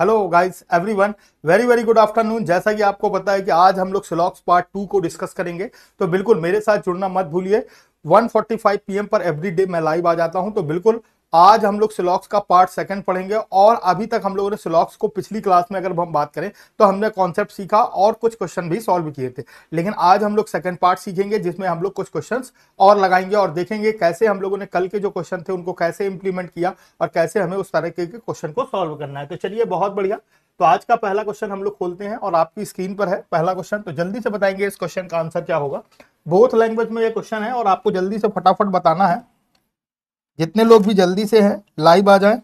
hello guys everyone very very good afternoon जैसा कि आपको पता है कि आज हम लोग सिलॉक्स पार्ट टू को डिस्कस करेंगे तो बिल्कुल मेरे साथ जुड़ना मत भूलिए 1:45 पीएम पर एवरी डे मैं लाइव आ जाता हूं तो बिल्कुल आज हम लोग सिलॉक्स का पार्ट सेकंड पढ़ेंगे और अभी तक हम लोगों ने सिलॉक्स को पिछली क्लास में अगर हम बात करें तो हमने कॉन्सेप्ट सीखा और कुछ क्वेश्चन भी सॉल्व किए थे लेकिन आज हम लोग सेकंड पार्ट सीखेंगे जिसमें हम लोग कुछ क्वेश्चन और लगाएंगे और देखेंगे कैसे हम लोगों ने कल के जो क्वेश्चन थे उनको कैसे इंप्लीमेंट किया और कैसे हमें उस तरह के क्वेश्चन को सॉल्व करना है तो चलिए बहुत बढ़िया तो आज का पहला क्वेश्चन हम लोग खोलते हैं और आपकी स्क्रीन पर है पहला क्वेश्चन तो जल्दी से बताएंगे इस क्वेश्चन का आंसर क्या होगा बोथ लैंग्वेज में यह क्वेश्चन है और आपको जल्दी से फटाफट बताना है जितने लोग भी जल्दी से हैं लाइव आ जाएं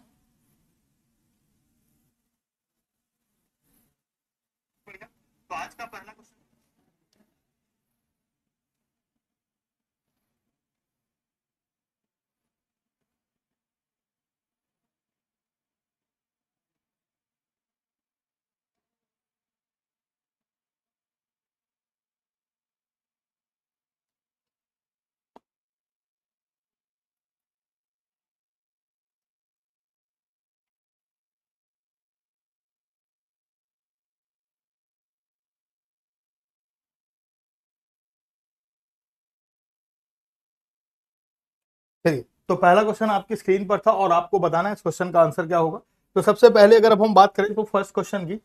तो पहला क्वेश्चन आपकी स्क्रीन पर था और आपको बताना है इस क्वेश्चन का आंसर क्या होगा तो सबसे पहले अगर अब हम बात करें तो फर्स्ट क्वेश्चन की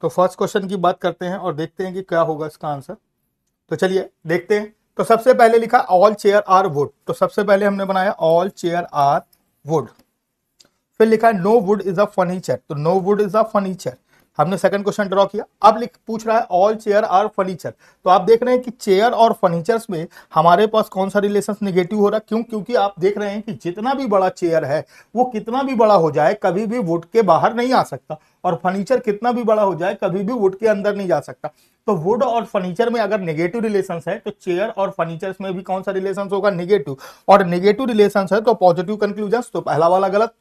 तो फर्स्ट क्वेश्चन की बात करते हैं और देखते हैं कि क्या होगा इसका आंसर तो चलिए देखते हैं तो सबसे पहले लिखा ऑल चेयर आर वुड तो सबसे पहले हमने बनाया ऑल चेयर आर वुड फिर लिखा है no wood is a furniture तो no wood is a furniture हमने सेकंड क्वेश्चन ड्रॉ किया अब लिख पूछ रहा है ऑल चेयर आर फर्नीचर तो आप देख रहे हैं कि चेयर और फर्नीचर्स में हमारे पास कौन सा रिलेशन निगेटिव हो रहा है क्यों क्योंकि आप देख रहे हैं कि जितना भी बड़ा चेयर है वो कितना भी बड़ा हो जाए कभी भी वुड के बाहर नहीं आ सकता और फर्नीचर कितना भी बड़ा हो जाए कभी भी वुड के अंदर नहीं जा सकता तो वुड और फर्नीचर में अगर नेगेटिव रिलेशन है तो चेयर और फर्नीचर में भी कौन सा रिलेशन होगा निगेटिव और निगेटिव रिलेशन है तो पॉजिटिव कंक्लूजन तो पहला वाला गलत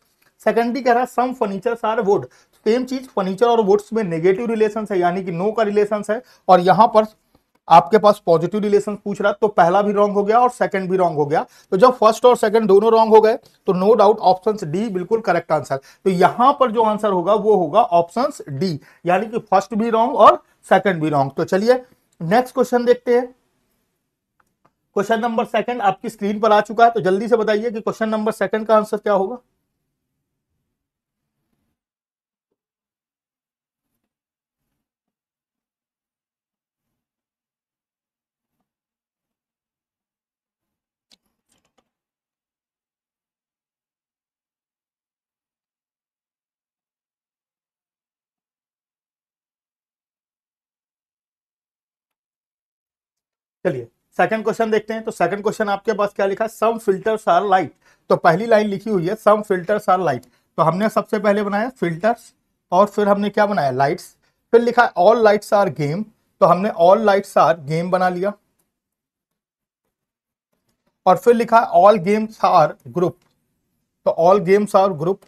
सेकेंडली कह रहा है some furniture are wood same चीज फर्नीचर और वुड्स में नेगेटिव रिलेशन है यानी कि नो का रिलेशन है और यहां पर आपके पास पॉजिटिव रिलेशन पूछ रहा है तो पहला भी रॉन्ग हो गया और सेकंड भी रॉन्ग हो गया तो जब फर्स्ट और सेकंड दोनों रॉन्ग हो गए तो नो डाउट ऑप्शन डी बिल्कुल करेक्ट आंसर तो यहां पर जो आंसर होगा वो होगा ऑप्शन डी यानी कि फर्स्ट भी रॉन्ग और सेकंड भी रॉन्ग तो चलिए नेक्स्ट क्वेश्चन देखते हैं क्वेश्चन नंबर सेकंड आपकी स्क्रीन पर आ चुका है तो जल्दी से बताइए कि क्वेश्चन नंबर सेकंड का आंसर क्या होगा चलिए सेकंड क्वेश्चन देखते हैं तो सेकंड क्वेश्चन आपके पास क्या लिखा सम फिल्टर्स आर लाइट तो पहली लाइन लिखी हुई है सम फिल्टर्स आर लाइट तो हमने सबसे पहले बनाया फिल्टर्स और फिर हमने क्या बनाया लाइट्स फिर लिखा ऑल लाइट्स आर गेम तो हमने ऑल लाइट्स आर गेम बना लिया और फिर लिखा ऑल गेम्स आर ग्रुप तो ऑल गेम्स आर ग्रुप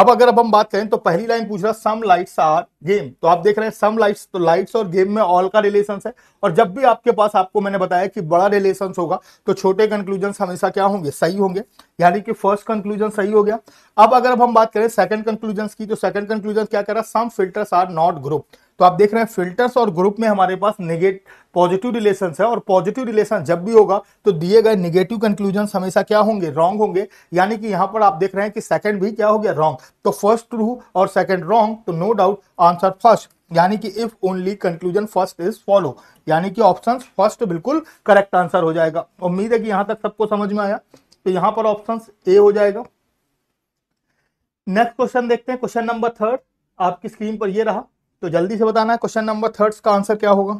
अब अगर अब हम बात करें तो पहली लाइन पूछ रहा सम लाइट्स आर गेम तो आप देख रहे हैं सम लाइट्स तो लाइट्स और गेम में ऑल का रिलेशन है और जब भी आपके पास आपको मैंने बताया कि बड़ा रिलेशन होगा तो छोटे कंक्लूजन हमेशा क्या होंगे सही होंगे यानी कि फर्स्ट कंक्लूजन सही हो गया अब अगर अब हम बात करें सेकंड कंक्लूजन की तो सेकंड कंक्लूजन क्या कर रहा some filters are not group तो आप देख रहे हैं फिल्टर्स और ग्रुप में हमारे पास निगेट पॉजिटिव रिलेशन है और पॉजिटिव रिलेशन जब भी होगा तो दिए गए निगेटिव कंक्लूजन हमेशा क्या होंगे रॉन्ग होंगे यानी कि यहां पर आप देख रहे हैं कि सेकंड भी क्या हो गया रॉन्ग तो फर्स्ट ट्रू और सेकंड रॉन्ग तो नो डाउट आंसर फर्स्ट यानी कि if only conclusion first is follow यानी कि ऑप्शन फर्स्ट बिल्कुल करेक्ट आंसर हो जाएगा उम्मीद है कि यहां तक सबको समझ में आया तो यहां पर ऑप्शन ए हो जाएगा नेक्स्ट क्वेश्चन देखते हैं क्वेश्चन नंबर थर्ड आपकी स्क्रीन पर यह रहा तो जल्दी से बताना क्वेश्चन नंबर थर्ड का आंसर क्या होगा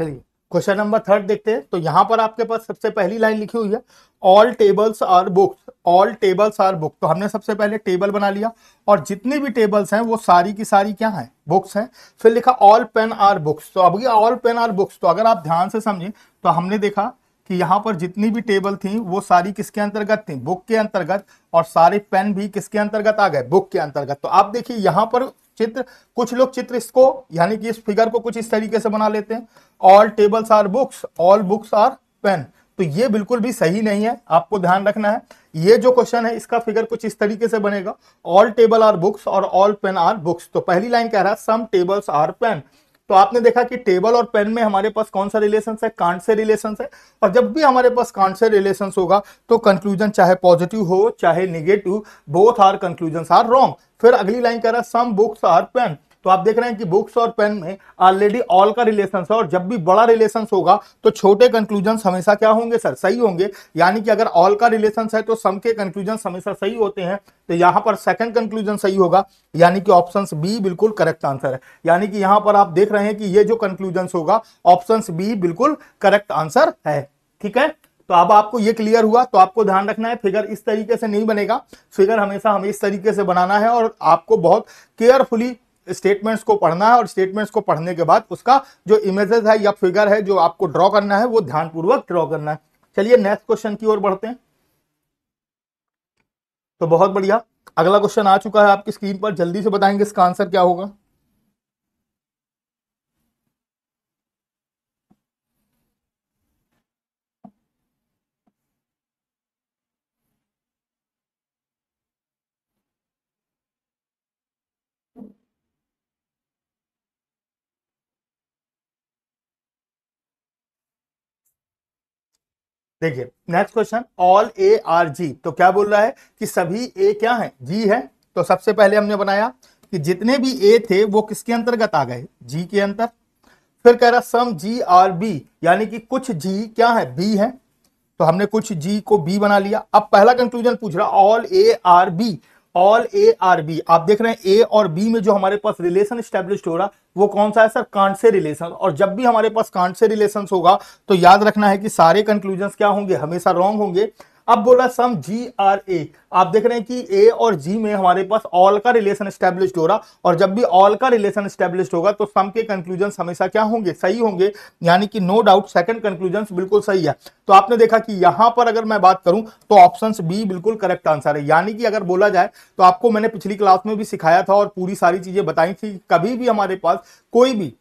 चलिए क्वेश्चन नंबर थर्ड देखते हैं तो यहां पर आपके पास सबसे पहली लाइन लिखी हुई है all tables are books all tables are book तो हमने सबसे पहले टेबल बना लिया और जितनी भी टेबल्स हैं वो सारी की सारी क्या हैं बुक्स हैं फिर लिखा ऑल पेन आर बुक्स तो अब ये ऑल पेन आर बुक्स तो अगर आप ध्यान से समझें तो हमने देखा कि यहां पर जितनी भी टेबल थी वो सारी किसके अंतर्गत थी बुक के अंतर्गत और सारे पेन भी किसके अंतर्गत आ गए बुक के अंतर्गत तो आप देखिए यहां पर चित्र कुछ लोग चित्र इसको यानी कि इस फिगर को कुछ इस तरीके से बना लेते हैं all tables are books all books are pen तो ये बिल्कुल भी सही नहीं है आपको ध्यान रखना है ये जो क्वेश्चन है इसका फिगर कुछ इस तरीके से बनेगा ऑल टेबल आर बुक्स और ऑल पेन आर बुक्स तो पहली लाइन कह रहा है सम टेबल्स आर पेन तो आपने देखा कि टेबल और पेन में हमारे पास कौन सा रिलेशन है कांट से रिलेशन है और जब भी हमारे पास कांट से रिलेशन होगा तो कंक्लूजन चाहे पॉजिटिव हो चाहे negative both are conclusion are wrong फिर अगली लाइन कह रहा है सम बुक्स आर पेन तो आप देख रहे हैं कि बुक्स और पेन में ऑलरेडी ऑल का रिलेशन है और जब भी बड़ा रिलेशन होगा तो छोटे कंक्लूजन हमेशा क्या होंगे सर सही होंगे यानी कि अगर ऑल का रिलेशन है तो सम के कंक्लूजन हमेशा सही होते हैं तो यहां पर सेकंड कंक्लूजन सही होगा यानी कि ऑप्शन बी बिल्कुल करेक्ट आंसर है यानी कि यहां पर आप देख रहे हैं कि ये जो कंक्लूजन होगा ऑप्शन बी बिल्कुल करेक्ट आंसर है ठीक है तो अब आपको ये क्लियर हुआ तो आपको ध्यान रखना है फिगर इस तरीके से नहीं बनेगा फिगर हमेशा हमें इस तरीके से बनाना है और आपको बहुत केयरफुली स्टेटमेंट्स को पढ़ना है और स्टेटमेंट्स को पढ़ने के बाद उसका जो इमेजेस है या फिगर है जो आपको ड्रॉ करना है वो ध्यानपूर्वक ड्रॉ करना है चलिए नेक्स्ट क्वेश्चन की ओर बढ़ते हैं तो बहुत बढ़िया अगला क्वेश्चन आ चुका है आपकी स्क्रीन पर जल्दी से बताएंगे इसका आंसर क्या होगा देखिए next question all A are G तो क्या बोल रहा है कि सभी ए क्या है जी है तो सबसे पहले हमने बनाया कि जितने भी ए थे वो किसके अंतर्गत आ गए जी के अंतर फिर कह रहा सम जी आर बी यानी कि कुछ जी क्या है बी है तो हमने कुछ जी को बी बना लिया अब पहला कंक्लूजन पूछ रहा all A are B all A are B आप देख रहे हैं ए और बी में जो हमारे पास रिलेशन स्टेब्लिश हो रहा वो कौन सा है सर कांट से रिलेशन और जब भी हमारे पास कांट से रिलेशन होगा तो याद रखना है कि सारे कंक्लूजन क्या होंगे हमेशा रॉन्ग होंगे अब बोला सम जी आर ए आप देख रहे हैं कि ए और जी में हमारे पास ऑल का रिलेशन स्टैब्लिश हो रहा और जब भी ऑल का रिलेशन स्टैब्लिश होगा तो सम के कंक्लूजन हमेशा क्या होंगे सही होंगे यानी कि नो डाउट सेकंड कंक्लूजन बिल्कुल सही है तो आपने देखा कि यहां पर अगर मैं बात करूं तो ऑप्शन बी बिल्कुल करेक्ट आंसर है यानी कि अगर बोला जाए तो आपको मैंने पिछली क्लास में भी सिखाया था और पूरी सारी चीजें बताई थी कभी भी हमारे पास कोई भी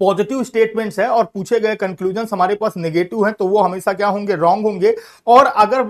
पॉजिटिव स्टेटमेंट्स है और पूछे गए कंक्लूजन हमारे पास नेगेटिव हैं तो वो हमेशा क्या होंगे रॉन्ग होंगे और अगर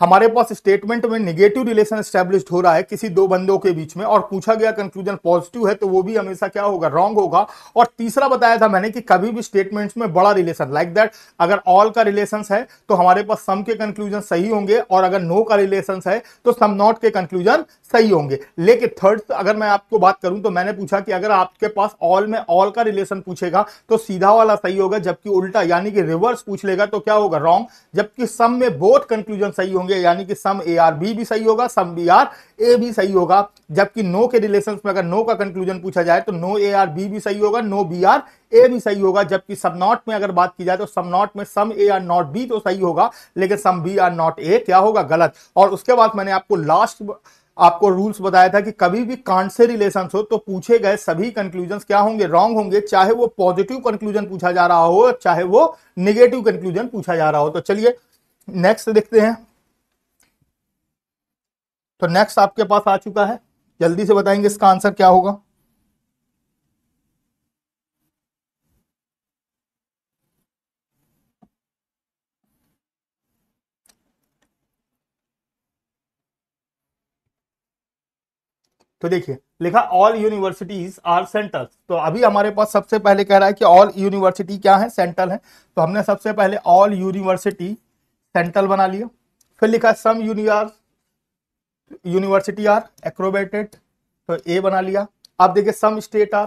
हमारे पास स्टेटमेंट में निगेटिव रिलेशन स्टेब्लिश हो रहा है किसी दो बंदों के बीच में और पूछा गया कंक्लूजन पॉजिटिव है तो वो भी हमेशा क्या होगा रॉन्ग होगा और तीसरा बताया था मैंने कि कभी भी स्टेटमेंट्स में बड़ा रिलेशन लाइक दैट अगर ऑल का रिलेशन है तो हमारे पास सम के कंक्लूजन सही होंगे और अगर नो का रिलेशन है तो सम नॉट के कंक्लूजन सही होंगे लेकिन थर्ड अगर मैं आपको बात करूं तो मैंने पूछा कि अगर आपके पास ऑल में ऑल का रिलेशन पूछेगा तो सीधा वाला सही होगा जबकि उल्टा यानी कि रिवर्स पूछ लेगा तो क्या होगा रॉन्ग जबकि सम में बोथ कंक्लूजन सही होंगे होंगे यानी कि सम ए आर बी भी सही होगा सम बी आर ए भी सही होगा जबकि नो के रिलेशन में अगर नो का कंक्लूजन पूछा जाए तो नो ए आर बी भी सही होगा नो बी आर ए भी सही होगा जबकि सब नॉट में अगर बात की जाए तो सब नॉट में some A are not B तो सही होगा लेकिन some B are not A क्या होगा गलत और उसके बाद मैंने आपको लास्ट आपको रूल्स बताया था कि कभी भी कांट से रिलेशन हो तो पूछे गए सभी कंक्लूजन क्या होंगे रॉन्ग होंगे चाहे वो पॉजिटिव कंक्लूजन पूछा जा रहा हो चाहे वो निगेटिव कंक्लूजन पूछा जा रहा हो तो चलिए नेक्स्ट देखते हैं तो नेक्स्ट आपके पास आ चुका है जल्दी से बताएंगे इसका आंसर क्या होगा तो देखिए लिखा ऑल यूनिवर्सिटीज आर सेंट्रल तो अभी हमारे पास सबसे पहले कह रहा है कि ऑल यूनिवर्सिटी क्या है सेंट्रल है तो हमने सबसे पहले ऑल यूनिवर्सिटी सेंट्रल बना लिया फिर लिखा some universe university are acrobated तो ए बना लिया आप देखिए सम स्टेट आर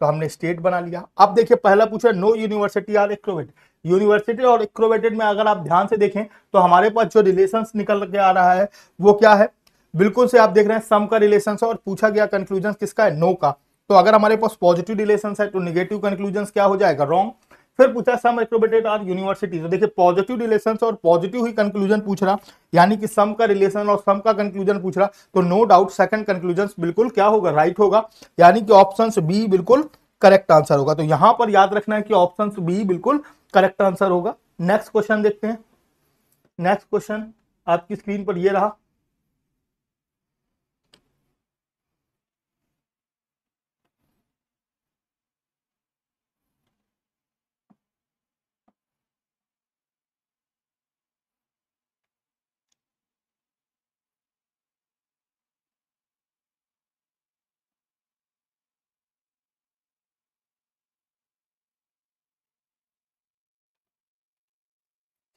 तो हमने स्टेट बना लिया आप देखिए पहला पूछा no university are acrobat university और एक्रोवेटेड में अगर आप ध्यान से देखें तो हमारे पास जो रिलेशन निकल के आ रहा है वो क्या है बिल्कुल से आप देख रहे हैं सम का रिलेशन और पूछा गया कंक्लूजन किसका है नो no का तो अगर हमारे पास पॉजिटिव रिलेशन है तो निगेटिव कंक्लूजन क्या हो जाएगा रॉन्ग फिर पूछा सम एक्रोबेटेड आर यूनिवर्सिटीज तो देखिए पॉजिटिव रिलेशन और पॉजिटिव ही कंक्लूजन पूछ रहा यानी कि सम का रिलेशन और सम का कंक्लूजन पूछ रहा तो नो डाउट सेकंड कंक्लूजन बिल्कुल क्या होगा राइट right होगा यानी कि ऑप्शन बी बिल्कुल करेक्ट आंसर होगा तो यहां पर याद रखना है कि ऑप्शन बी बिल्कुल करेक्ट आंसर होगा नेक्स्ट क्वेश्चन देखते हैं नेक्स्ट क्वेश्चन आपकी स्क्रीन पर यह रहा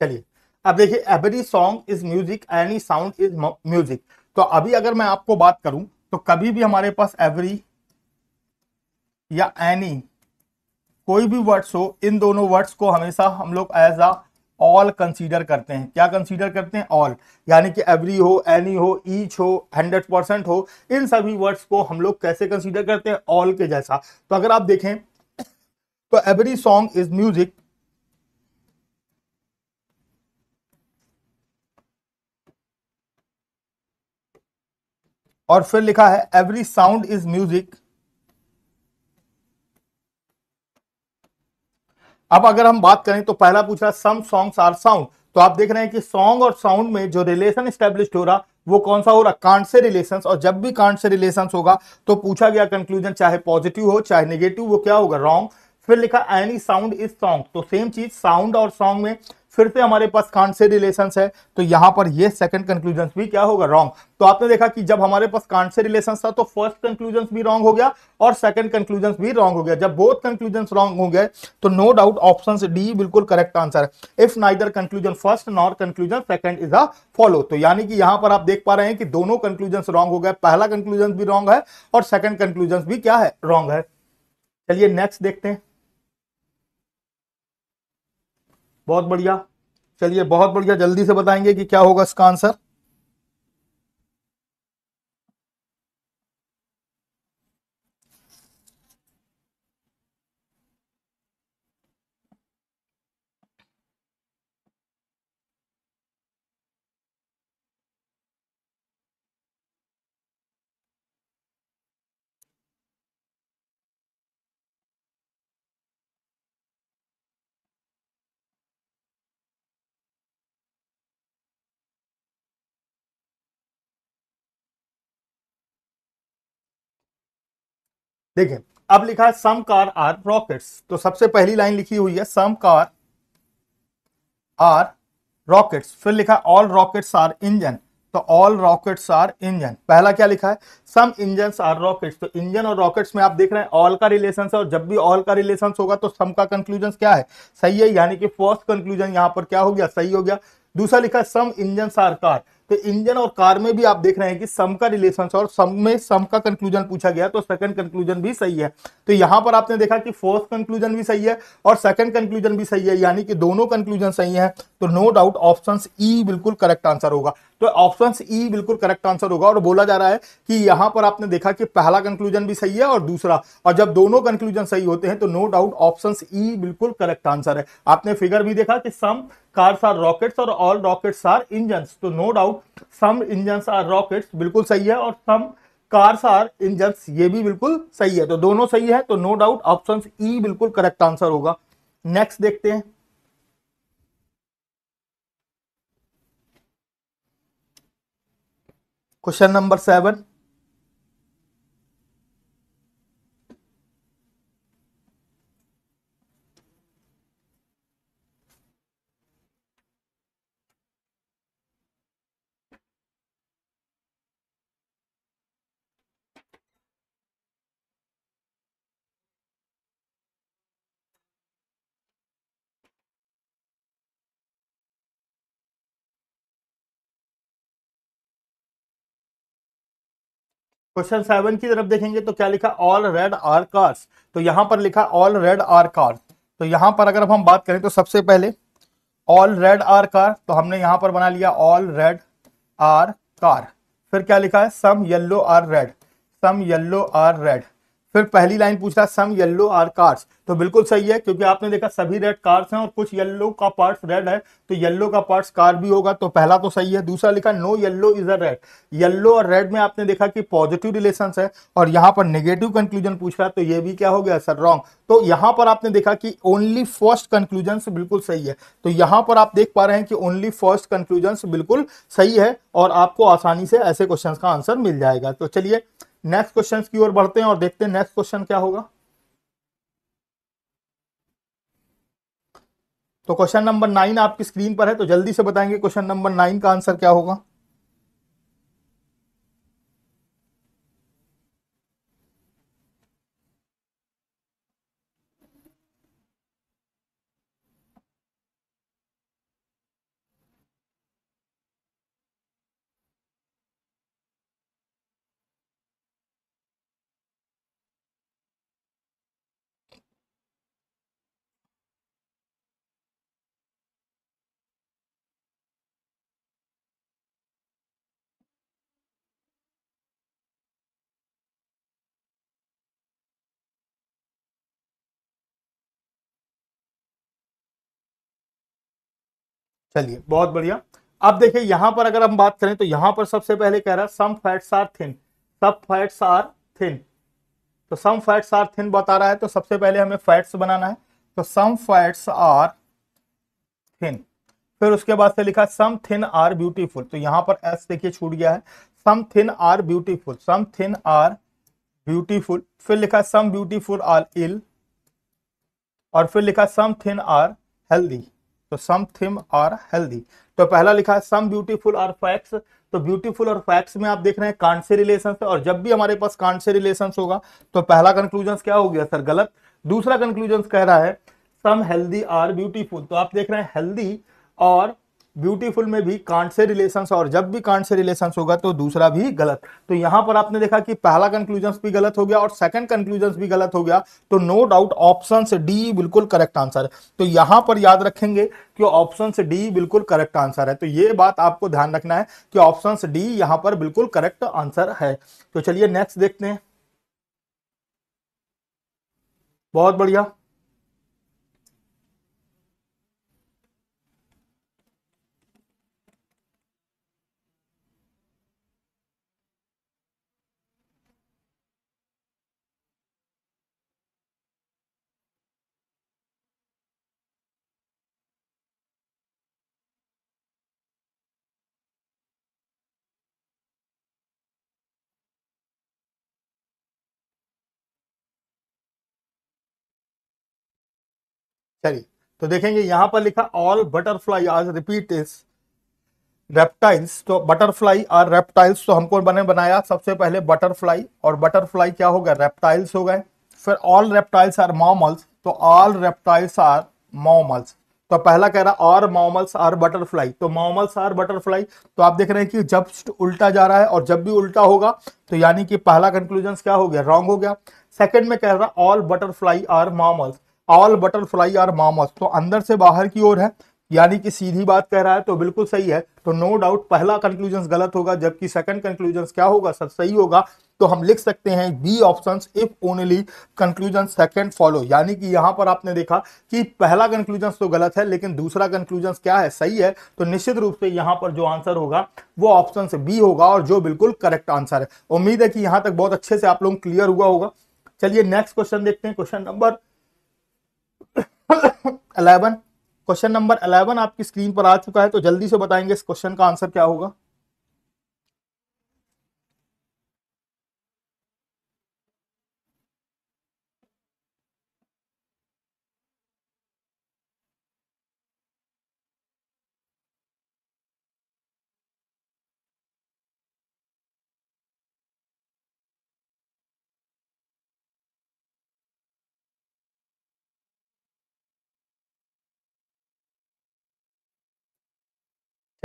चलिए अब देखिए every song is music any sound is music तो अभी अगर मैं आपको बात करूं तो कभी भी हमारे पास एवरी या एनी कोई भी वर्ड्स हो इन दोनों वर्ड्स को हमेशा हम लोग एज अ ऑल कंसीडर करते हैं क्या कंसीडर करते हैं ऑल यानी कि एवरी हो एनी हो ईच हो हंड्रेड परसेंट हो इन सभी वर्ड्स को हम लोग कैसे कंसीडर करते हैं ऑल के जैसा तो अगर आप देखें तो एवरी सॉन्ग इज म्यूजिक और फिर लिखा है एवरी साउंड इज म्यूजिक अब अगर हम बात करें तो पहला पूछ रहा सम सॉन्ग्स आर साउंड तो आप देख रहे हैं कि सॉन्ग और साउंड में जो रिलेशन स्टेब्लिश हो रहा वो कौन सा हो रहा कांड से रिलेशन और जब भी कांड से रिलेशन होगा तो पूछा गया कंक्लूजन चाहे पॉजिटिव हो चाहे नेगेटिव वो क्या होगा रॉन्ग फिर लिखा एनी साउंड इज सॉन्ग तो सेम चीज साउंड और सॉन्ग में फिर से हमारे पास कांट से रिलेशन है तो यहां पर ये सेकंड कंक्लूजन भी क्या होगा रॉन्ग तो आपने देखा कि जब हमारे पास कांट से रिलेशन था तो फर्स्ट कंक्लूजन भी रॉन्ग हो गया और सेकंड कंक्लूजन भी रॉन्ग हो गया जब बोथ कंक्लूजन रॉन्ग हो गए तो नो डाउट ऑप्शन डी बिल्कुल करेक्ट आंसर है if neither conclusion first nor conclusion second is a follow तो यानी कि यहां पर आप देख पा रहे हैं कि दोनों कंक्लूजन रॉन्ग हो गए पहला कंक्लूजन भी रॉन्ग है और सेकंड कंक्लूजन भी क्या है रॉन्ग है चलिए नेक्स्ट देखते हैं बहुत बढ़िया चलिए बहुत बढ़िया जल्दी से बताएंगे कि क्या होगा इसका आंसर देखिए अब लिखा है सम कार आर रॉकेट्स तो सबसे पहली लाइन लिखी हुई है सम कार आर रॉकेट्स फिर लिखा ऑल रॉकेट्स आर इंजन तो ऑल रॉकेट्स आर इंजन पहला क्या लिखा है सम इंजन आर रॉकेट्स तो इंजन और रॉकेट्स में आप देख रहे हैं ऑल का रिलेशन है और जब भी ऑल का रिलेशन होगा तो सम का कंक्लूजन क्या है सही है यानी कि फर्स्ट कंक्लूजन यहां पर क्या हो गया सही हो गया दूसरा लिखा है सम इंजन आर कार तो इंजन और कार में भी आप देख रहे हैं कि सम का रिलेशन और सम में सम का कंक्लूजन पूछा गया तो सेकंड कंक्लूजन भी सही है तो यहां पर आपने देखा कि फोर्थ कंक्लूजन भी सही है और सेकंड कंक्लूजन भी सही है यानी कि दोनों कंक्लूजन सही है तो नो डाउट ऑप्शन ई बिल्कुल करेक्ट आंसर होगा तो ऑप्शन ई e बिल्कुल करेक्ट आंसर होगा और बोला जा रहा है कि यहां पर आपने देखा कि पहला कंक्लूजन भी सही है और दूसरा और जब दोनों कंक्लूजन सही होते हैं तो नो डाउट ऑप्शन ई बिल्कुल करेक्ट आंसर है आपने फिगर भी देखा कि सम कार्स आर रॉकेट्स और ऑल रॉकेट्स आर इंजन तो no doubt some engine are rockets बिल्कुल सही है और सम कार्स आर इंजन ये भी बिल्कुल सही है तो दोनों सही है तो नो डाउट ऑप्शन ई बिल्कुल करेक्ट आंसर होगा नेक्स्ट देखते हैं question number seven question seven की तरफ देखेंगे तो क्या लिखा ऑल रेड आर कार्स तो यहां पर लिखा ऑल रेड आर कार तो यहां पर अगर हम बात करें तो सबसे पहले ऑल रेड आर कार तो हमने यहां पर बना लिया ऑल रेड आर कार फिर क्या लिखा है some yellow are red some yellow are red फिर पहली लाइन पूछा सम येल्लो आर कार्स तो बिल्कुल सही है क्योंकि आपने देखा सभी रेड कार्स हैं और कुछ येल्लो का पार्ट्स रेड है तो येल्लो का पार्ट्स कार भी होगा तो पहला तो सही है दूसरा लिखा no yellow is a red yellow और रेड में आपने देखा कि पॉजिटिव रिलेशन है और यहाँ पर नेगेटिव कंक्लूजन पूछ रहा है तो ये भी क्या हो गया सर रॉन्ग तो यहाँ पर आपने देखा कि ओनली फर्स्ट कंक्लूजन बिल्कुल सही है तो यहाँ पर आप देख पा रहे हैं कि ओनली फर्स्ट कंक्लूजन बिल्कुल सही है और आपको आसानी से ऐसे क्वेश्चन का आंसर मिल जाएगा तो चलिए नेक्स्ट क्वेश्चन की ओर बढ़ते हैं और देखते हैं नेक्स्ट क्वेश्चन क्या होगा तो क्वेश्चन नंबर नाइन आपकी स्क्रीन पर है तो जल्दी से बताएंगे क्वेश्चन नंबर नाइन का आंसर क्या होगा चलिए बहुत बढ़िया अब देखिए यहां पर अगर हम बात करें तो यहां पर सबसे पहले कह रहा है सम फैट्स आर थिन सब फैट्स आर थिन तो सम फैट्स आर थिन बता रहा है तो सबसे पहले हमें फैट्स बनाना है तो सम फैट्स आर थिन फिर उसके बाद से लिखा सम थिन आर ब्यूटीफुल तो यहाँ पर एस देखिए छूट गया है some thin are beautiful some thin are beautiful फिर लिखा सम ब्यूटीफुल आर इल और फिर लिखा सम थिन आर हेल्दी तो सम थिम आर हेल्दी तो पहला लिखा है सम ब्यूटीफुल आर फैक्ट्स तो ब्यूटीफुल और फैक्ट्स में आप देख रहे हैं कांड से रिलेशन और जब भी हमारे पास कांड से रिलेशन होगा तो पहला कंक्लूजन क्या हो गया सर गलत दूसरा कंक्लूजन कह रहा है सम हेल्दी आर ब्यूटीफुल तो आप देख रहे हैं हेल्दी और ब्यूटीफुल में भी कांट से रिलेशन और जब भी कांट से रिलेशन होगा तो दूसरा भी गलत तो यहां पर आपने देखा कि पहला कंक्लूजन भी गलत हो गया और सेकंड कंक्लूजन भी गलत हो गया तो नो डाउट ऑप्शन डी बिल्कुल करेक्ट आंसर है तो यहां पर याद रखेंगे कि ऑप्शन डी बिल्कुल करेक्ट आंसर है तो ये बात आपको ध्यान रखना है कि ऑप्शन डी यहां पर बिल्कुल करेक्ट आंसर है तो चलिए नेक्स्ट देखते हैं बहुत बढ़िया चलिए तो देखेंगे यहां पर लिखा ऑल बटरफ्लाई आज रिपीट इज रेप्टाइल्स तो बटरफ्लाई और रेप्टाइल्स तो हमको बने बनाया सबसे पहले बटरफ्लाई और बटरफ्लाई क्या हो गया रेप्टाइल्स हो गए फिर ऑल रेप्टाइल्स आर मॉमल्स तो ऑल रेप्टाइल्स आर मॉमल्स तो पहला कह रहा आर मॉमल्स आर बटरफ्लाई तो मॉमल्स आर बटरफ्लाई तो आप देख रहे हैं कि जब उल्टा जा रहा है और जब भी उल्टा होगा तो यानी कि पहला कंक्लूजन क्या हो गया रॉन्ग हो गया सेकेंड में कह रहा all butterfly are mammals all butterfly are mammals तो अंदर से बाहर की ओर है यानी कि सीधी बात कह रहा है तो बिल्कुल सही है तो नो डाउट पहला कंक्लूजन गलत होगा जबकि सेकंड कंक्लूजन क्या होगा सर सही होगा तो हम लिख सकते हैं B option if only conclusion second follow यानी कि यहां पर आपने देखा कि पहला कंक्लूजन तो गलत है लेकिन दूसरा कंक्लूजन क्या है सही है तो निश्चित रूप से यहां पर जो आंसर होगा वो ऑप्शन बी होगा और जो बिल्कुल करेक्ट आंसर है उम्मीद है कि यहां तक बहुत अच्छे से आप लोग क्लियर हुआ होगा चलिए नेक्स्ट क्वेश्चन देखते हैं question number eleven question number eleven आपकी स्क्रीन पर आ चुका है तो जल्दी से बताएंगे इस क्वेश्चन का आंसर क्या होगा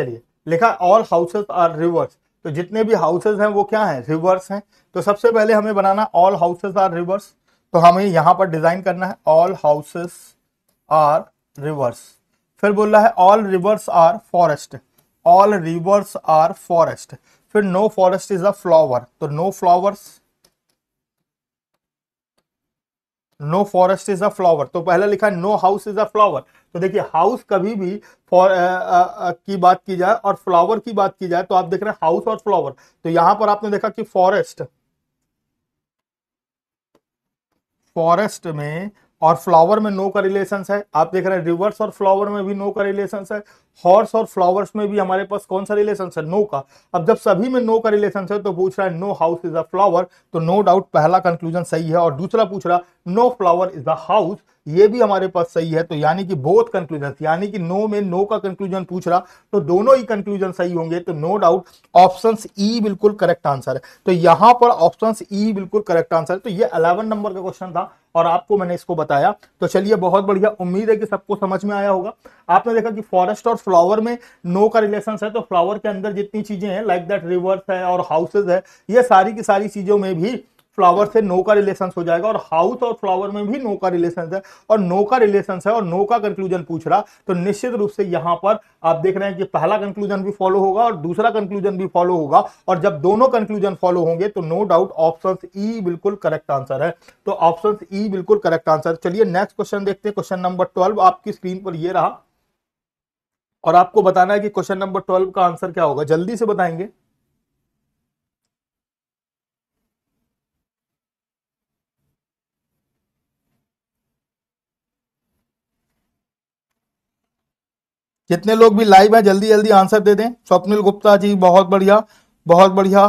चलिए लिखा ऑल हाउसेस आर रिवर्स तो जितने भी हाउसेस हैं वो क्या हैं रिवर्स हैं तो सबसे पहले हमें बनाना ऑल हाउसेस आर रिवर्स तो हमें यहाँ पर डिजाइन करना है ऑल हाउसेस आर रिवर्स फिर बोल रहा है all rivers are forest all rivers are forest फिर no forest is a flower तो no flowers no forest is a flower तो पहला लिखा no house is a flower तो देखिए हाउस कभी भी फॉर की बात की जाए और फ्लावर की बात की जाए तो आप देख रहे हैं हाउस और फ्लावर तो यहां पर आपने देखा कि फॉरेस्ट फॉरेस्ट में और फ्लावर में नो का रिलेशन है आप देख रहे हैं रिवर्स और फ्लावर में भी नो का रिलेशन है हॉर्स और फ्लावर्स में भी हमारे पास कौन सा रिलेशन है नो का अब जब सभी में नो का रिलेशन है तो पूछ रहा है no house is a flower तो नो डाउट पहला कंक्लूजन सही है और दूसरा पूछ रहा no flower is a house ये भी हमारे पास सही है तो यानी कि बोथ कंक्लूजन यानी कि नो में नो का कंक्लूजन पूछ रहा तो दोनों ही कंक्लूजन सही होंगे तो नो डाउट ऑप्शन ई बिल्कुल करेक्ट आंसर है तो यहां पर ऑप्शन ई e बिल्कुल करेक्ट आंसर है तो ये अलेवन नंबर का क्वेश्चन था और आपको मैंने इसको बताया तो चलिए बहुत बढ़िया उम्मीद है कि सबको समझ में आया होगा आपने देखा कि फॉरेस्ट और फ्लावर में नो का रिलेशन है तो फ्लावर के अंदर जितनी चीजें हैं लाइक दैट रिवर्स है और हाउसेज है ये सारी की सारी चीजों में भी फ्लावर से नो का रिलेशन हो जाएगा और हाउस और फ्लावर में भी नो का रिलेशन है और नो का रिलेशन है और नो का कंक्लूजन पूछ रहा तो निश्चित रूप से यहां पर आप देख रहे हैं कि पहला कंक्लूजन भी फॉलो होगा और दूसरा कंक्लूजन भी फॉलो होगा और जब दोनों कंक्लूजन फॉलो होंगे तो नो डाउट ऑप्शन ई बिल्कुल करेक्ट आंसर है तो ऑप्शन ई e बिल्कुल करेक्ट आंसर चलिए नेक्स्ट क्वेश्चन देखते हैं क्वेश्चन नंबर ट्वेल्व आपकी स्क्रीन पर यह रहा और आपको बताना है कि क्वेश्चन नंबर ट्वेल्व का आंसर क्या होगा जल्दी से बताएंगे जितने लोग भी लाइव है जल्दी जल्दी आंसर दे दें स्वप्निल गुप्ता जी बहुत बढ़िया बहुत बढ़िया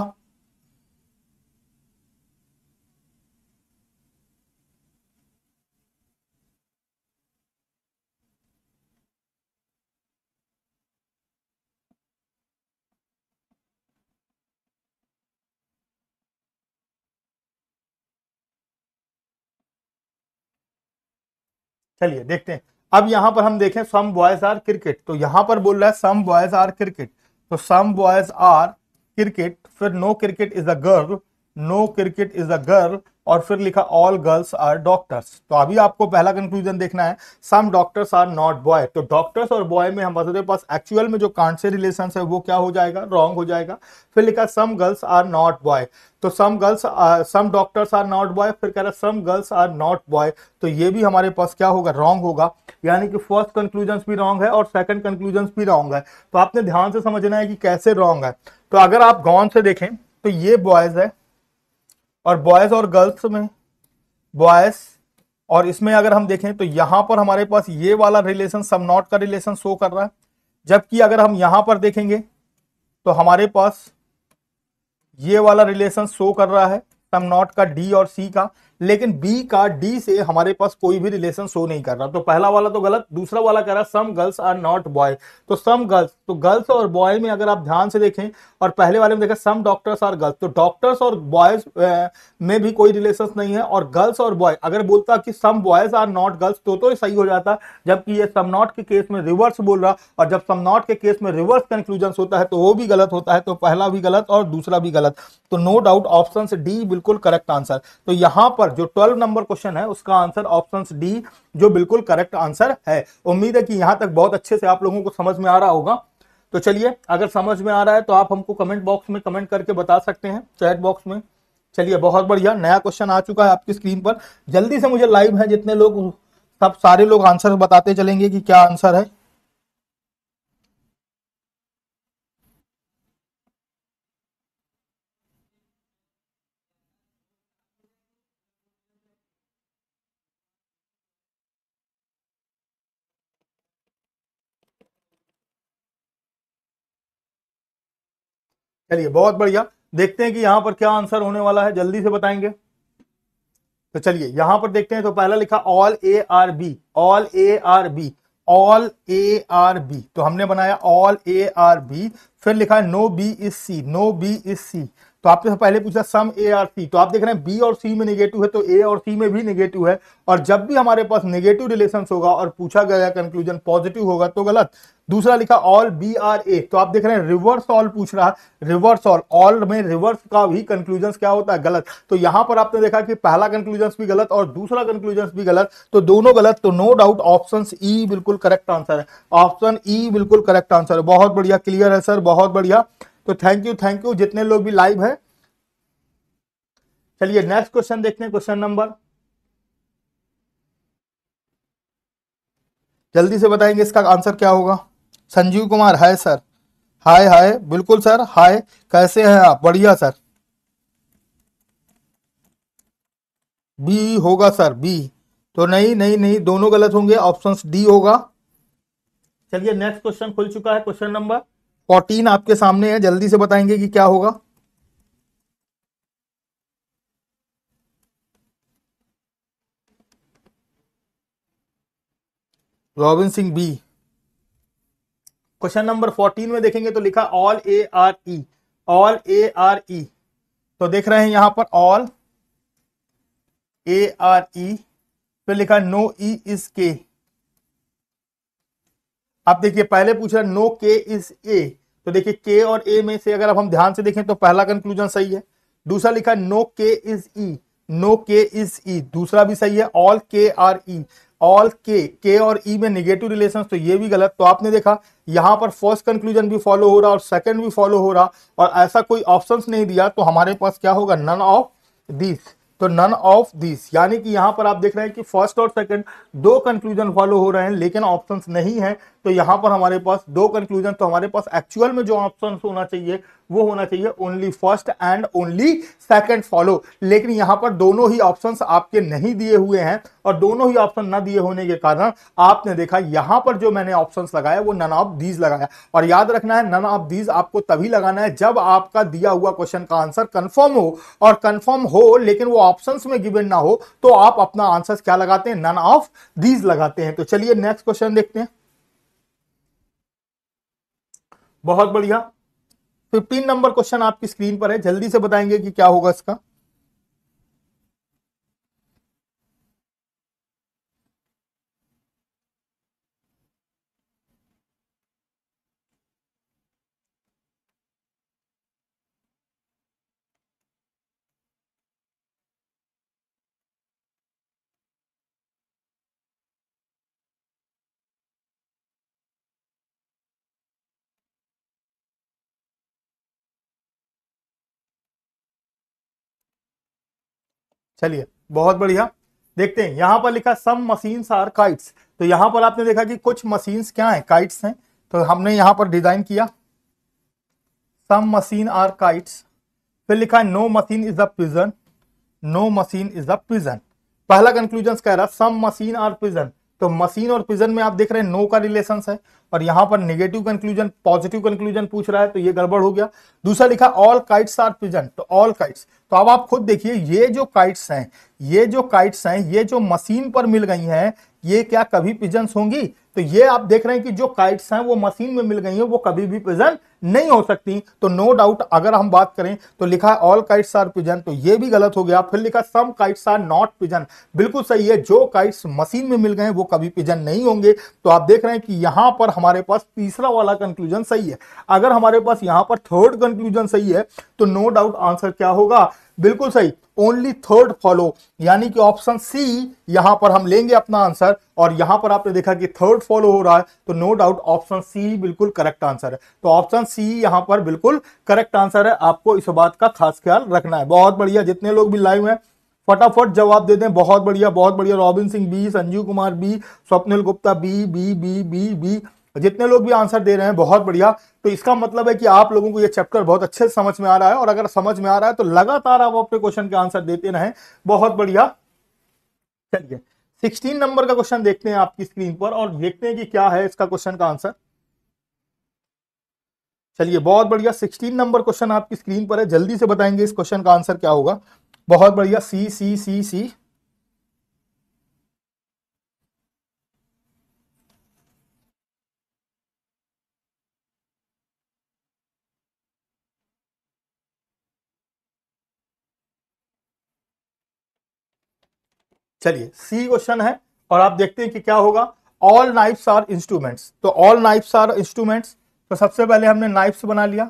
चलिए देखते हैं अब यहां पर हम देखें सम बॉयज आर क्रिकेट तो यहां पर बोल रहा है सम बॉयज आर क्रिकेट तो सम बॉयज आर क्रिकेट फिर no cricket is a girl no cricket is a girl और फिर लिखा ऑल गर्ल्स आर डॉक्टर्स तो अभी आपको पहला कंक्लूजन देखना है some doctors are not boy तो डॉक्टर्स और बॉय में हैं पास एक्चुअल में जो कांड से रिलेशन है वो क्या हो जाएगा रॉन्ग हो जाएगा फिर लिखा some girls are not boy तो some girls some doctors are not boy फिर कह रहा some girls are not boy तो ये भी हमारे पास क्या होगा रॉन्ग होगा यानी कि फर्स्ट कंक्लूजन भी रॉन्ग है और सेकंड कंक्लूजन भी रॉन्ग है तो आपने ध्यान से समझना है कि कैसे रॉन्ग है तो अगर आप गॉन से देखें तो ये बॉयज है और बॉयज और गर्ल्स में बॉयज और इसमें अगर हम देखें तो यहां पर हमारे पास ये वाला रिलेशन सम नॉट का रिलेशन शो कर रहा है जबकि अगर हम यहां पर देखेंगे तो हमारे पास ये वाला रिलेशन शो कर रहा है सम नॉट का डी और सी का लेकिन बी का डी से हमारे पास कोई भी रिलेशन शो नहीं कर रहा तो पहला वाला तो गलत दूसरा वाला कह रहा some girls are not boy तो सम गर्ल्स तो गर्ल्स और बॉय में अगर आप ध्यान से देखें और पहले वाले में देखें सम डॉक्टर्स आर गर्ल्स तो डॉक्टर्स और बॉयज में भी कोई रिलेशन नहीं है और गर्ल्स और बॉय अगर बोलता कि some boys are not girls तो तो सही हो जाता जबकि ये सम नॉट के केस में रिवर्स बोल रहा और जब सम नॉट के केस में रिवर्स कंक्लूजन होता है तो वो भी गलत होता है तो पहला भी गलत और दूसरा भी गलत तो नो डाउट ऑप्शन डी बिल्कुल करेक्ट आंसर तो यहां पर नंबर जो ट्वेल्व नंबर क्वेश्चन है उसका आंसर ऑप्शन डी जो बिल्कुल करेक्ट आंसर है उम्मीद है कि यहां तक बहुत अच्छे से आप लोगों को समझ में आ रहा होगा तो चलिए अगर समझ में आ रहा है तो आप हमको कमेंट बॉक्स में कमेंट करके बता सकते हैं चैट बॉक्स में चलिए बहुत बढ़िया नया क्वेश्चन आ चुका है आपकी स्क्रीन पर जल्दी से मुझे लाइव है जितने लोग सब सारे लोग आंसर बताते चलेंगे कि क्या आंसर है चलिए बहुत बढ़िया देखते हैं कि यहां पर क्या आंसर होने वाला है जल्दी से बताएंगे तो चलिए यहां पर देखते हैं तो पहला लिखा all A are B all A are B all A are B तो हमने बनाया ऑल ए आर बी फिर लिखा है no B is C no B is C तो आपसे पहले पूछा सम ए आर सी तो आप देख रहे हैं बी और सी में निगेटिव है तो ए और सी में भी निगेटिव है और जब भी हमारे पास निगेटिव रिलेशन होगा और पूछा गया कंक्लूजन पॉजिटिव होगा तो गलत दूसरा लिखा ऑल बी आर ए तो आप देख रहे हैं रिवर्स ऑल पूछ रहा रिवर्स ऑल ऑल में रिवर्स का भी कंक्लूजन क्या होता है गलत तो यहां पर आपने देखा कि पहला कंक्लूजन भी गलत और दूसरा कंक्लूजन भी गलत तो दोनों गलत तो नो डाउट ऑप्शन ई बिल्कुल करेक्ट आंसर है ऑप्शन ई e बिल्कुल करेक्ट आंसर है बहुत बढ़िया क्लियर है सर बहुत बढ़िया तो थैंक यू थैंक यू जितने लोग भी लाइव है चलिए नेक्स्ट क्वेश्चन देखते हैं क्वेश्चन नंबर जल्दी से बताएंगे इसका आंसर क्या होगा Sanjeev Kumar hi sir hi hi बिल्कुल सर हाय कैसे हैं आप बढ़िया सर बी होगा सर बी तो नहीं नहीं नहीं दोनों गलत होंगे ऑप्शन डी होगा चलिए नेक्स्ट क्वेश्चन खुल चुका है क्वेश्चन नंबर फोर्टीन आपके सामने है जल्दी से बताएंगे कि क्या होगा Robin Singh B question number fourteen में देखेंगे तो लिखा all A are E all A are E तो देख रहे हैं यहां पर ऑल ए आर ई फिर लिखा नो ई इज के अब देखिए पहले पूछ रहा नो के इज ए तो देखिए के और ए में से अगर अब हम ध्यान से देखें तो पहला कंक्लूजन सही है दूसरा लिखा no K is E no K is E दूसरा भी सही है ऑल के are E all K K और ई e में निगेटिव रिलेशन तो ये भी गलत तो आपने देखा यहाँ पर फर्स्ट कंक्लूजन भी फॉलो हो रहा और सेकंड भी फॉलो हो रहा और ऐसा कोई ऑप्शन नहीं दिया तो हमारे पास क्या होगा नन ऑफ दिस तो नन ऑफ दिस यानी कि यहाँ पर आप देख रहे हैं कि फर्स्ट और सेकंड दो कंक्लूजन फॉलो हो रहे हैं लेकिन ऑप्शंस नहीं है तो यहां पर हमारे पास दो कंक्लूजन तो हमारे पास एक्चुअल में जो ऑप्शन होना चाहिए वो होना चाहिए only first and only second follow लेकिन यहां पर दोनों ही ऑप्शन आपके नहीं दिए हुए हैं और दोनों ही ऑप्शन ना दिए होने के कारण आपने देखा यहां पर जो मैंने ऑप्शन लगाया वो नन ऑफ दीज लगाया और याद रखना है नन ऑफ दीज आपको तभी लगाना है जब आपका दिया हुआ क्वेश्चन का आंसर कंफर्म हो और कंफर्म हो लेकिन वो ऑप्शन में गिवेन ना हो तो आप अपना आंसर क्या लगाते हैं नन ऑफ दीज लगाते हैं तो चलिए नेक्स्ट क्वेश्चन देखते हैं बहुत बढ़िया फिफ्टीन नंबर क्वेश्चन आपकी स्क्रीन पर है जल्दी से बताएंगे कि क्या होगा इसका चलिए बहुत बढ़िया देखते हैं यहां पर लिखा सम मशीन्स आर काइट्स तो यहां पर आपने देखा कि कुछ मशीन्स क्या है काइट्स हैं तो हमने यहां पर डिजाइन किया सम मशीन आर काइट्स फिर लिखा है no machine is a prison no machine is a prison पहला कंक्लूजन कह रहा सम मशीन आर प्रिजन तो मशीन और प्रिजन में आप देख रहे हैं नो का रिलेशन है पर यहां पर नेगेटिव कंक्लूजन पॉजिटिव कंक्लूजन पूछ रहा है तो ये गड़बड़ हो गया दूसरा लिखा ऑल काइट्स आर पिजन तो ऑल काइट्स तो अब आप खुद देखिए ये जो काइट्स हैं ये जो काइट्स हैं ये जो मशीन पर मिल गई हैं ये क्या कभी पिजन्स होंगी तो ये आप देख रहे हैं कि जो काइट्स हैं वो मशीन में मिल गई हैं वो कभी भी पिजन नहीं हो सकती तो नो डाउट अगर हम बात करें तो लिखा है ऑल काइट्स आर पिजन तो ये भी गलत हो गया फिर लिखा some kites are not pigeon बिल्कुल सही है जो काइट्स मशीन में मिल गए वो कभी पिजन नहीं होंगे तो आप देख रहे हैं कि यहां पर हमारे पास तीसरा वाला कंक्लूजन सही है अगर हमारे पास यहां पर थर्ड कंक्लूजन सही है तो नो डाउट आंसर क्या होगा बिल्कुल सही ओनली थर्ड फॉलो यानी कि ऑप्शन सी यहां पर हम लेंगे अपना आंसर और यहां पर आपने देखा कि थर्ड फॉलो हो रहा है तो नो डाउट ऑप्शन सी बिल्कुल करेक्ट आंसर है तो ऑप्शन सी यहां पर बिल्कुल करेक्ट आंसर है आपको इस बात का खास ख्याल रखना है बहुत बढ़िया जितने लोग भी लाइव हैं फटाफट जवाब दे दें बहुत बढ़िया बहुत बढ़िया Robin Singh B Sanjeev Kumar B Swapnil Gupta B B B B B B जितने लोग भी आंसर दे रहे हैं बहुत बढ़िया तो इसका मतलब है कि आप लोगों को यह चैप्टर बहुत अच्छे से समझ में आ रहा है और अगर समझ में आ रहा है तो लगातार आप अपने क्वेश्चन के आंसर देते रहे बहुत बढ़िया चलिए सिक्सटीन नंबर का क्वेश्चन देखते हैं आपकी स्क्रीन पर और देखते हैं कि क्या है इसका क्वेश्चन का आंसर चलिए बहुत बढ़िया सिक्सटीन नंबर क्वेश्चन आपकी स्क्रीन पर है जल्दी से बताएंगे इस क्वेश्चन का आंसर क्या होगा बहुत बढ़िया सी सी सी सी चलिए सी क्वेश्चन है और आप देखते हैं कि क्या होगा ऑल नाइफ्स आर इंस्ट्रूमेंट्स तो ऑल नाइफ्स आर इंस्ट्रूमेंट्स तो सबसे पहले हमने नाइफ्स बना लिया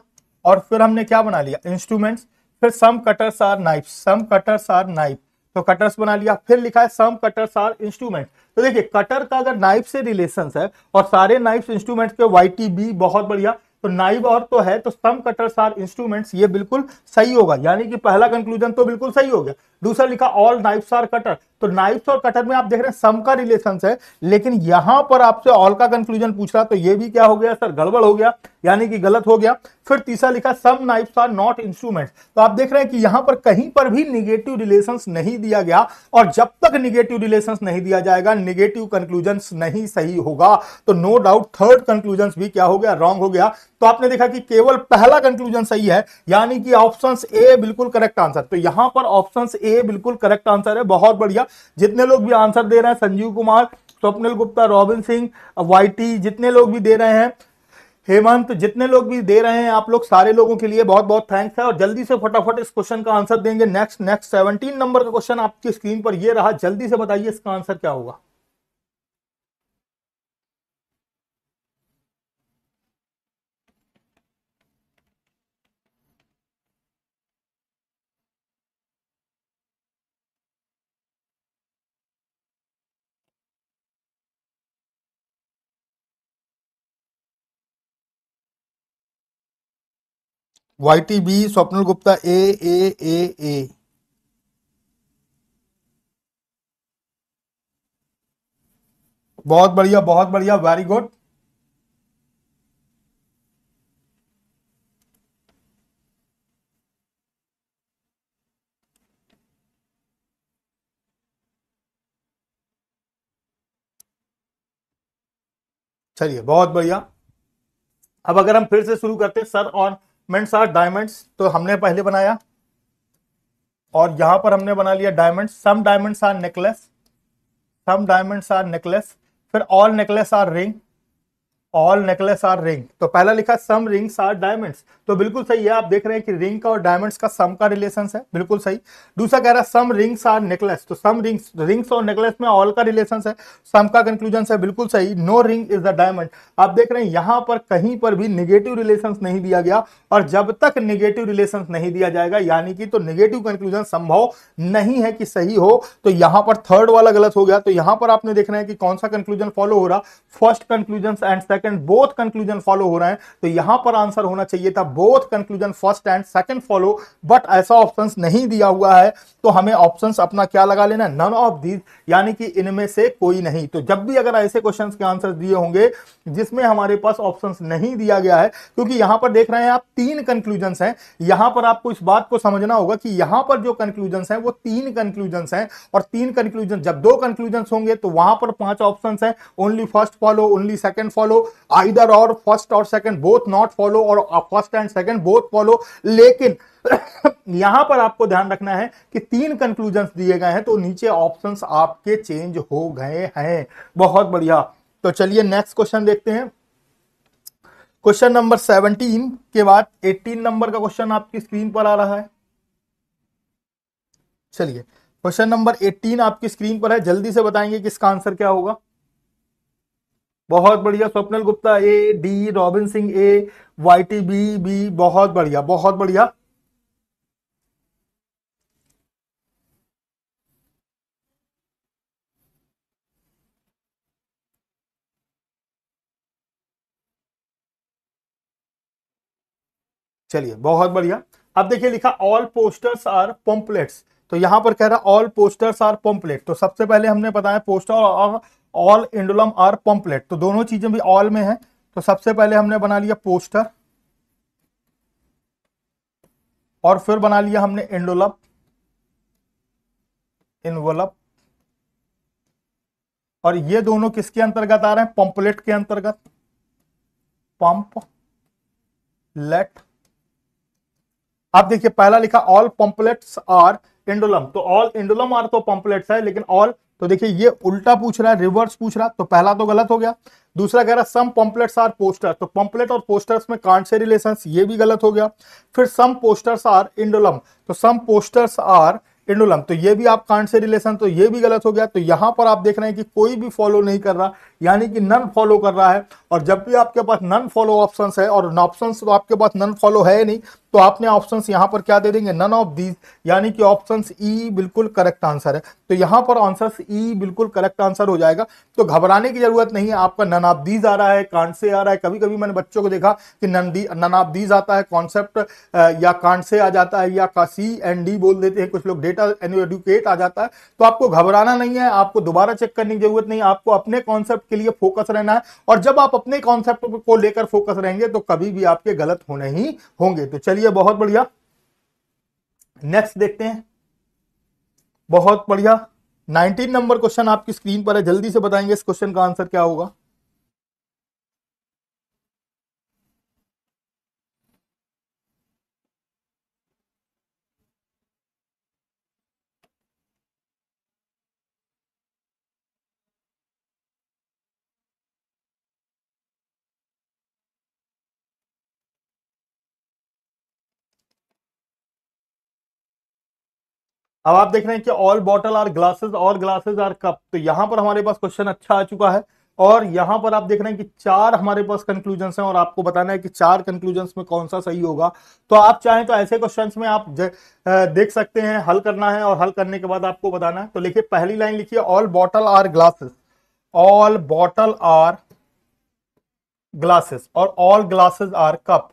और फिर हमने क्या बना लिया इंस्ट्रूमेंट्स फिर some cutters are knife some cutters are knife तो कटर्स बना लिया फिर लिखा है सम कटर्स आर इंस्ट्रूमेंट तो देखिए कटर का अगर नाइफ से रिलेशन है और सारे नाइफ इंस्ट्रूमेंट के वाई बहुत बढ़िया तो नाइव और तो है तो सम कटर्स आर इंस्ट्रूमेंट्स ये बिल्कुल सही होगा यानी कि पहला कंक्लूजन तो बिल्कुल सही हो गया दूसरा लिखा ऑल नाइफ्स आर कटर तो नाइफ्स और कटर में आप देख रहे हैं सम का रिलेशन है लेकिन यहां पर आपसे ऑल का कंक्लूजन पूछ रहा तो ये भी क्या हो गया सर गड़बड़ हो गया यानी कि गलत हो गया फिर तीसरा लिखा some knives are not instrument तो आप देख रहे हैं कि यहां पर कहीं पर भी निगेटिव रिलेशन नहीं दिया गया और जब तक निगेटिव रिलेशन नहीं दिया जाएगा निगेटिव कंक्लूजन नहीं सही होगा तो नो डाउट थर्ड कंक्लूजन भी क्या हो गया रॉन्ग हो गया तो आपने देखा कि केवल पहला कंक्लूजन सही है यानी कि ऑप्शन ए बिल्कुल करेक्ट आंसर तो यहां पर ऑप्शन ए बिल्कुल करेक्ट आंसर है बहुत बढ़िया जितने लोग भी आंसर दे रहे हैं संजीव कुमार स्वप्निल गुप्ता रॉबिन सिंह वाईटी जितने लोग भी दे रहे हैं हेमंत जितने लोग भी दे रहे हैं आप लोग सारे लोगों के लिए बहुत बहुत थैंक्स है और जल्दी से फटाफट इस क्वेश्चन का आंसर देंगे नेक्स्ट नेक्स्ट सेवनटीन नंबर का क्वेश्चन आपकी स्क्रीन पर ये रहा जल्दी से बताइए इसका आंसर क्या होगा Y T B Swapnil Gupta A A A A बहुत बढ़िया बहुत बढ़िया वेरी गुड चलिए बहुत बढ़िया अब अगर हम फिर से शुरू करते हैं सर और मेंट्स आर डायमंड्स तो हमने पहले बनाया और यहां पर हमने बना लिया diamond some diamonds are necklace some diamonds are necklace फिर all necklace are ring all necklace are ring तो पहला लिखा सम रिंग्स आर डायमंड्स तो बिल्कुल सही है आप देख रहे हैं कि रिंग का और डायमंड्स का सम का रिलेशन है बिल्कुल सही दूसरा कह रहा है सम रिंग्स आर नेकलेस तो सम रिंग्स रिंग्स और नेकलेस में ऑल का रिलेशन है सम का कंक्लूजन है बिल्कुल सही no ring is the diamond आप देख रहे हैं यहां पर कहीं पर भी निगेटिव रिलेशन नहीं दिया गया और जब तक निगेटिव रिलेशन नहीं दिया जाएगा यानी कि तो निगेटिव कंक्लूजन संभव नहीं है कि सही हो तो यहां पर थर्ड वाला गलत हो गया तो यहां पर आपने देख रहे हैं कि कौन सा कंक्लूजन फॉलो हो रहा first conclusion and second both conclusion follow हो रहे हैं तो यहां पर आंसर होना चाहिए था both conclusion first and second follow but ऐसा ऑप्शन नहीं दिया हुआ है तो हमें ऑप्शन अपना क्या लगा लेना नन ऑफ दीज यानी कि इनमें से कोई नहीं तो जब भी अगर ऐसे क्वेश्चन के आंसर दिए होंगे जिसमें हमारे पास ऑप्शन नहीं दिया गया है क्योंकि यहां पर देख रहे हैं आप तीन कंक्लूजन है यहां पर आपको इस बात को समझना होगा कि यहां पर जो कंक्लूजन है वो तीन कंक्लूजन है और तीन कंक्लूजन जब दो कंक्लूजन होंगे तो वहां पर पांच ऑप्शन है only first follow only second follow either or first or second both not follow or first and second both follow लेकिन यहां पर आपको ध्यान रखना है कि तीन कंक्लूजन दिए गए हैं तो नीचे ऑप्शन आपके चेंज हो गए हैं बहुत बढ़िया तो चलिए नेक्स्ट क्वेश्चन देखते हैं क्वेश्चन नंबर सेवनटीन के बाद एटीन नंबर का क्वेश्चन आपकी स्क्रीन पर आ रहा है चलिए क्वेश्चन नंबर एटीन आपकी स्क्रीन पर है जल्दी से बताएंगे किसका आंसर क्या होगा बहुत बढ़िया Swapnil Gupta A D Robin Singh A Y T B B बहुत बढ़िया बहुत बढ़िया चलिए बहुत बढ़िया अब देखिए लिखा ऑल पोस्टर्स आर पंपलेट्स तो यहां पर कह रहा ऑल पोस्टर्स आर पंपलेट तो सबसे पहले हमने बताया पोस्टर और ऑल इंडुलम और पंपलेट तो दोनों चीजें भी ऑल में है तो सबसे पहले हमने बना लिया पोस्टर और फिर बना लिया हमने इंडोलप इनवलप और ये दोनों किसके अंतर्गत आ रहे हैं पंपलेट के अंतर्गत पंप लेट आप देखिए पहला लिखा ऑल पंपलेट्स आर इंडोलम तो ऑल इंडोलम आर तो पंपलेट्स है लेकिन ऑल तो देखिए ये उल्टा पूछ रहा है रिवर्स पूछ रहा है तो पहला तो गलत हो गया दूसरा कह रहा है सम पॉम्पलेट्स आर पोस्टर्स तो पॉम्पलेट और पोस्टर्स में कांट से रिलेशन ये भी गलत हो गया फिर सम पोस्टर्स आर इंडोलम तो सम पोस्टर्स आर इंडोलम तो ये भी आप कांड से रिलेशन तो ये भी गलत हो गया तो यहां पर आप देख रहे हैं कि कोई भी फॉलो नहीं कर रहा यानी कि नन फॉलो कर रहा है और जब भी आपके पास नन फॉलो ऑप्शन है और ऑप्शन तो आपके पास नन फॉलो है नहीं तो आपने ऑप्शन यहाँ पर क्या दे देंगे नन ऑफ दीज यानी कि ऑप्शन ई e बिल्कुल करेक्ट आंसर है तो यहाँ पर आंसर ई e बिल्कुल करेक्ट आंसर हो जाएगा तो घबराने की जरूरत नहीं है आपका नन ऑफ दीज आ रहा है कांट से आ रहा है कभी कभी मैंने बच्चों को देखा कि none the none of these आता है कॉन्सेप्ट या कांड से आ जाता है या का सी एंड डी बोल देते हैं कुछ लोग डेटा एन एडुकेट आ जाता है तो आपको घबराना नहीं है आपको दोबारा चेक करने की जरूरत नहीं आपको अपने कॉन्सेप्ट के लिए फोकस रहना है और जब आप अपने कॉन्सेप्ट को लेकर फोकस रहेंगे तो कभी भी आपके गलत होने ही होंगे तो चलिए बहुत बढ़िया नेक्स्ट देखते हैं बहुत बढ़िया 19 नंबर क्वेश्चन आपकी स्क्रीन पर है जल्दी से बताएंगे इस क्वेश्चन का आंसर क्या होगा अब आप देख रहे हैं कि all bottle are glasses all glasses are cup तो यहां पर हमारे पास क्वेश्चन अच्छा आ चुका है और यहां पर आप देख रहे हैं कि चार हमारे पास कंक्लूजन हैं और आपको बताना है कि चार कंक्लूजन में कौन सा सही होगा तो आप चाहें तो ऐसे क्वेश्चन में आप देख सकते हैं हल करना है और हल करने के बाद आपको बताना है तो लिखिए पहली लाइन लिखिए all bottle are glasses all bottle are glasses और ऑल ग्लासेस आर कप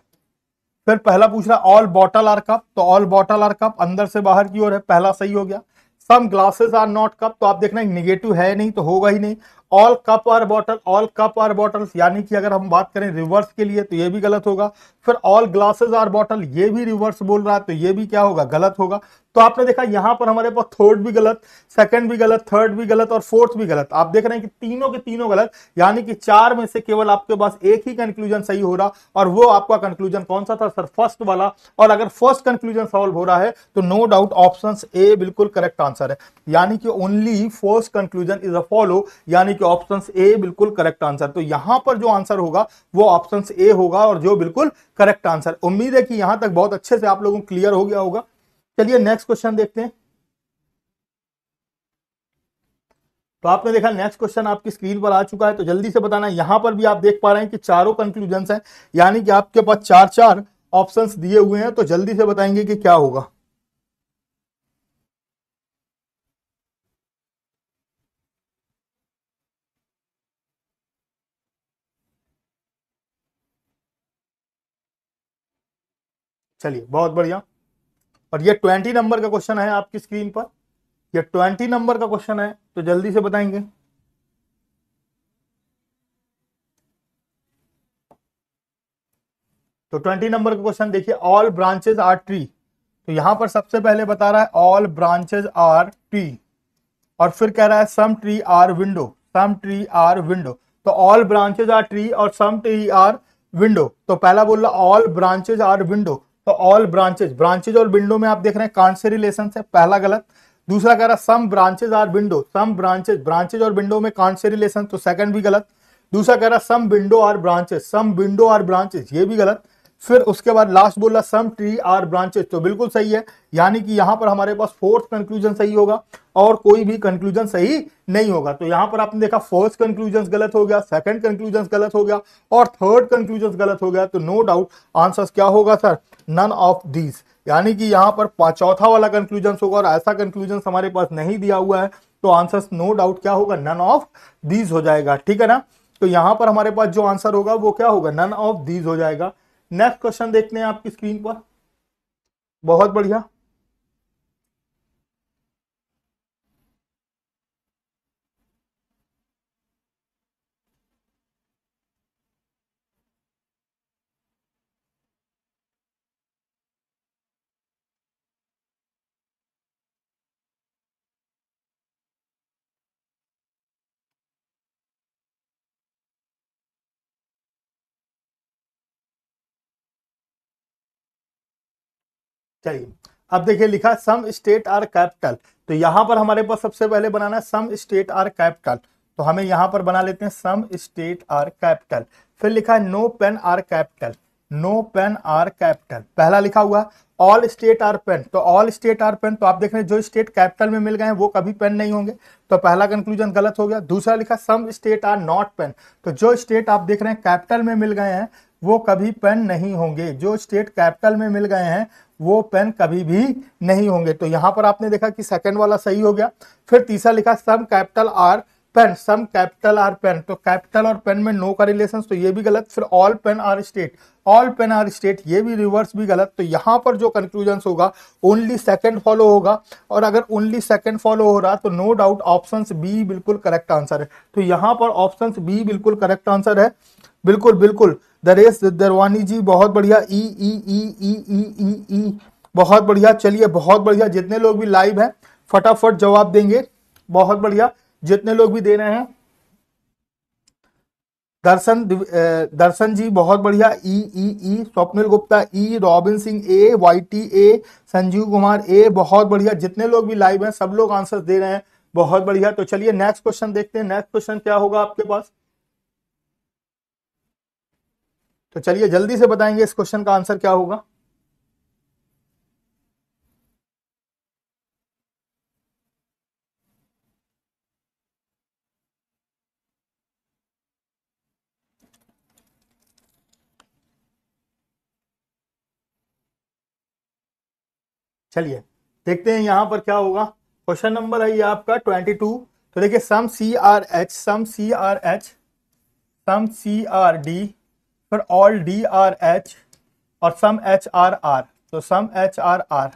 फिर पहला पूछ रहा ऑल बॉटल आर कप तो ऑल बॉटल आर कप अंदर से बाहर की ओर है पहला सही हो गया some glasses are not cup तो आप देखना निगेटिव है नहीं तो होगा ही नहीं ऑल कप और बॉटल ऑल कप और बॉटल्स यानी कि अगर हम बात करें रिवर्स के लिए तो ये भी गलत होगा फिर ऑल ग्लासेस और बॉटल ये भी रिवर्स बोल रहा है तो ये भी क्या होगा गलत होगा तो आपने देखा यहां पर हमारे पास थर्ड भी गलत सेकंड भी गलत थर्ड भी गलत और फोर्थ भी गलत आप देख रहे हैं कि तीनों के तीनों गलत यानी कि चार में से केवल आपके पास एक ही कंक्लूजन सही हो रहा और वो आपका कंक्लूजन कौन सा था सर फर्स्ट वाला और अगर फर्स्ट कंक्लूजन सॉल्व हो रहा है तो नो डाउट ऑप्शन ए बिल्कुल करेक्ट आंसर है यानी कि only first conclusion is a follow यानी कि कि ऑप्शन ए बिल्कुल करेक्ट आंसर तो यहां पर जो आंसर होगा वो ऑप्शन ए होगा और जो बिल्कुल करेक्ट आंसर उम्मीद है कि यहां तक बहुत अच्छे से आप लोगों को क्लियर हो गया होगा चलिए नेक्स्ट क्वेश्चन देखते हैं तो आपने देखा नेक्स्ट क्वेश्चन आपकी स्क्रीन पर आ चुका है तो जल्दी से बताना यहां पर भी आप देख पा रहे हैं कि चारों कंक्लूजन हैं यानी कि आपके पास चार चार ऑप्शंस दिए हुए हैं तो जल्दी से बताएंगे कि क्या होगा चलिए बहुत बढ़िया और ये ट्वेंटी नंबर का क्वेश्चन है आपकी स्क्रीन पर ये ट्वेंटी नंबर का क्वेश्चन है तो जल्दी से बताएंगे तो ट्वेंटी नंबर का क्वेश्चन देखिए ऑल ब्रांचेज आर ट्री तो यहां पर सबसे पहले बता रहा है ऑल ब्रांचेज आर ट्री और फिर कह रहा है some tree are window some tree are window तो ऑल ब्रांचेज आर ट्री और सम ट्री आर विंडो तो पहला बोल रहा ऑल ब्रांचेज आर विंडो तो ऑल ब्रांचेज ब्रांचेज और विंडो में आप देख रहे हैं कांट से रिलेशन है पहला गलत दूसरा कह रहा some branches are window some branches branches और विंडो में कांट से रिलेशन तो सेकंड भी गलत दूसरा कह रहा some window are branches some window are branches ये भी गलत फिर उसके बाद लास्ट बोला सम ट्री आर ब्रांचेज तो बिल्कुल सही है यानी कि यहाँ पर हमारे पास फोर्थ कंक्लूजन सही होगा और कोई भी कंक्लूजन सही नहीं होगा तो यहाँ पर आपने देखा फर्स्ट कंक्लूजन गलत हो गया सेकंड कंक्लूजन गलत हो गया और थर्ड कंक्लूजन गलत हो गया तो नो डाउट आंसर क्या होगा सर नन ऑफ दीज यानी कि यहां पर चौथा वाला कंक्लूजन होगा और ऐसा कंक्लूजन हमारे पास नहीं दिया हुआ है तो आंसर नो डाउट क्या होगा नन ऑफ दीज हो जाएगा ठीक है ना तो यहां पर हमारे पास जो आंसर होगा वो क्या होगा नन ऑफ दीज हो जाएगा नेक्स्ट क्वेश्चन देखते हैं आपकी स्क्रीन पर बहुत बढ़िया चलिए अब देखिए लिखा सम स्टेट आर कैपिटल तो यहां पर हमारे पास सबसे पहले बनाना है सम स्टेट आर कैपिटल तो हमें यहां पर बना लेते हैं सम स्टेट आर कैपिटल फिर लिखा है no pen are capital no pen are capital पहला लिखा हुआ ऑल स्टेट आर पेन तो ऑल स्टेट आर पेन तो आप देख रहे हैं जो स्टेट कैपिटल में मिल गए हैं वो कभी पेन नहीं होंगे तो पहला कंक्लूजन गलत हो गया दूसरा लिखा some state are not pen तो जो स्टेट आप देख रहे हैं कैपिटल में मिल गए हैं वो कभी पेन नहीं होंगे जो स्टेट कैपिटल में मिल गए हैं वो पेन कभी भी नहीं होंगे तो यहां पर आपने देखा कि सेकेंड वाला सही हो गया फिर तीसरा लिखा some capital are pen some capital are pen तो कैपिटल और पेन में नो का रिलेशन तो ये भी गलत फिर all pen are state all pen are state ये भी रिवर्स भी गलत तो यहाँ पर जो कंक्लूजन होगा ओनली सेकंड फॉलो होगा और अगर ओनली सेकंड फॉलो हो रहा तो नो डाउट ऑप्शन बी बिल्कुल करेक्ट आंसर है तो यहाँ पर ऑप्शन बी बिल्कुल करेक्ट आंसर है बिल्कुल बिल्कुल दरेश दरवानी जी बहुत बढ़िया E E E E E E ई बहुत बढ़िया चलिए बहुत बढ़िया जितने लोग भी लाइव हैं फटाफट जवाब देंगे बहुत बढ़िया जितने लोग भी दे रहे हैं दर्शन दर्शन जी बहुत बढ़िया E E E Swapnil Gupta E Robin Singh A Y T A Sanjeev Kumar A बहुत बढ़िया जितने लोग भी लाइव हैं सब लोग आंसर दे रहे हैं बहुत बढ़िया तो चलिए नेक्स्ट क्वेश्चन देखते हैं नेक्स्ट क्वेश्चन क्या होगा आपके पास तो चलिए जल्दी से बताएंगे इस क्वेश्चन का आंसर क्या होगा चलिए देखते हैं यहां पर क्या होगा क्वेश्चन नंबर है ये आपका ट्वेंटी टू तो देखिए some C are H some C are H some C are D फिर ऑल डी आर एच और सम एच आर आर तो सम एच आर आर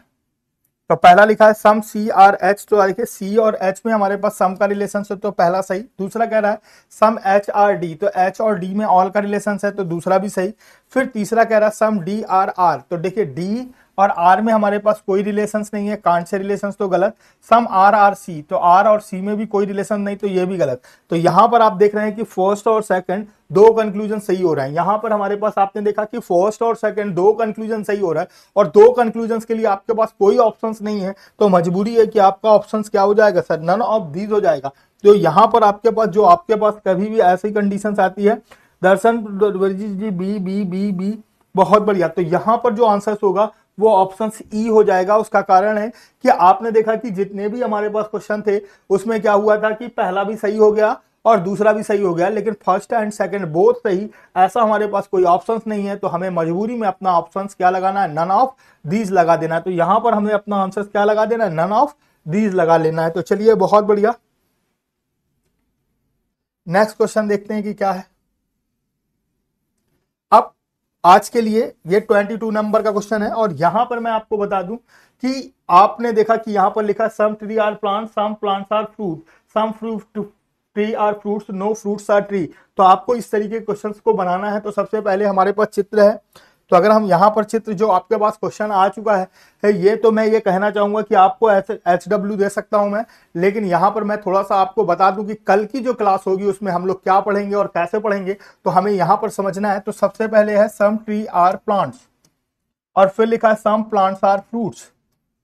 तो पहला लिखा है सम सी आर एच तो देखिए सी और एच में हमारे पास सम का रिलेशन है तो पहला सही दूसरा कह रहा है सम एच आर डी तो एच और डी में ऑल का रिलेशन है तो दूसरा भी सही फिर तीसरा कह रहा है सम डी आर आर तो देखिए डी और आर में हमारे पास कोई रिलेशन नहीं है कांट से रिलेशन तो गलत सम आर आर सी तो आर और सी में भी कोई रिलेशन नहीं तो ये भी गलत तो यहाँ पर आप देख रहे हैं कि फर्स्ट और सेकंड दो कंक्लूजन सही हो रहे हैं यहाँ पर हमारे पास आपने देखा कि फर्स्ट और सेकंड दो कंक्लूजन सही हो रहा है और दो कंक्लूजन के लिए आपके पास कोई ऑप्शन नहीं है तो मजबूरी है कि आपका ऑप्शन क्या हो जाएगा सर नन ऑफ दीज हो जाएगा तो यहाँ पर आपके पास जो आपके पास कभी भी ऐसी कंडीशन आती है Darshan ji B B B B बहुत बढ़िया तो यहाँ पर जो आंसर होगा वो ऑप्शन ई e हो जाएगा उसका कारण है कि आपने देखा कि जितने भी हमारे पास क्वेश्चन थे उसमें क्या हुआ था कि पहला भी सही हो गया और दूसरा भी सही हो गया लेकिन फर्स्ट एंड सेकंड बोथ सही ऐसा हमारे पास कोई ऑप्शंस नहीं है तो हमें मजबूरी में अपना ऑप्शंस क्या लगाना है नन ऑफ दीज लगा देना है तो यहां पर हमें अपना आंसर क्या लगा देना है नन ऑफ दीज लगा लेना है तो चलिए बहुत बढ़िया नेक्स्ट क्वेश्चन देखते हैं कि क्या है अब आज के लिए ये 22 नंबर का क्वेश्चन है और यहां पर मैं आपको बता दूं कि आपने देखा कि यहां पर लिखा some tree are plant some plants are fruit some fruit tree are fruits no fruits are tree तो आपको इस तरीके के क्वेश्चन को बनाना है तो सबसे पहले हमारे पास चित्र है तो अगर हम यहाँ पर चित्र जो आपके पास क्वेश्चन आ चुका है ये तो मैं ये कहना चाहूंगा कि आपको एच डब्ल्यू दे सकता हूं मैं लेकिन यहाँ पर मैं थोड़ा सा आपको बता दूं कि कल की जो क्लास होगी उसमें हम लोग क्या पढ़ेंगे और कैसे पढ़ेंगे तो हमें यहाँ पर समझना है तो सबसे पहले है सम ट्री आर प्लांट्स और फिर लिखा है सम प्लांट्स आर फ्रूट्स